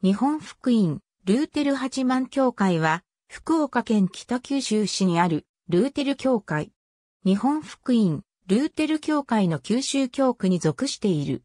日本福音、ルーテル八幡教会は、福岡県北九州市にある、ルーテル教会。日本福音、ルーテル教会の九州教区に属している。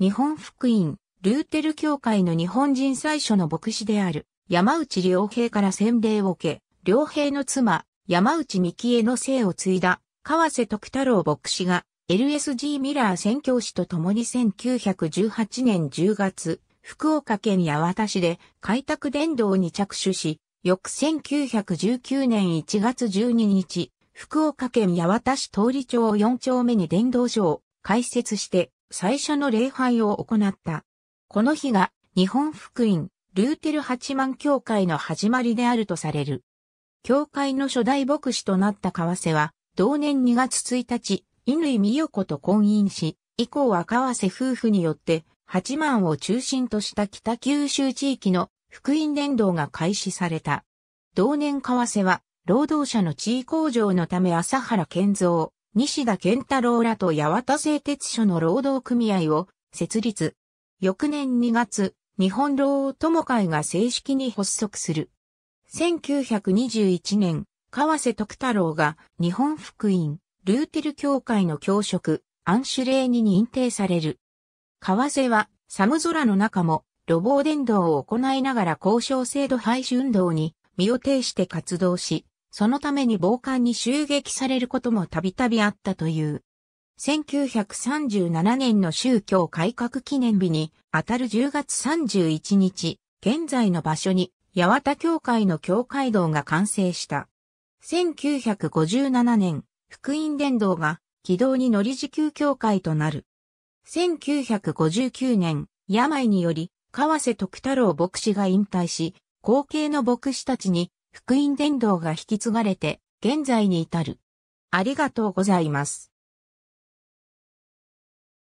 日本福音、ルーテル教会の日本人最初の牧師である、山内良平から洗礼を受け、良平の妻、山内木恵の姓を継いだ、河瀬徳太郎牧師が、LSG ミラー宣教師と共に1918年10月、福岡県八幡市で開拓伝道に着手し、翌1919年1月12日、福岡県八幡市通り町4丁目に伝道所を開設して最初の礼拝を行った。この日が日本福音ルーテル八万教会の始まりであるとされる。教会の初代牧師となった川瀬は、同年2月1日、乾美代子と婚姻し、以降は川瀬夫婦によって八幡を中心とした北九州地域の福音伝道が開始された。同年為替は、労働者の地位向上のため朝原健三、西田健太郎らと八幡製鉄所の労働組合を設立。翌年2月、日本労友会が正式に発足する。1921年、川瀬徳太郎が日本福音、ルーテル協会の教職、アンシュレ令に認定される。川瀬は寒空の中も、路傍伝道を行いながら交渉制度廃止運動に身を挺して活動し、そのために暴漢に襲撃されることもたびたびあったという。1937年の宗教改革記念日にあたる10月31日、現在の場所に八幡教会の教会堂が完成した。1957年、福音伝道が軌道に乗り時給教会となる。1959年、病により、河瀬徳太郎牧師が引退し、後継の牧師たちに福音伝道が引き継がれて、現在に至る。ありがとうございます。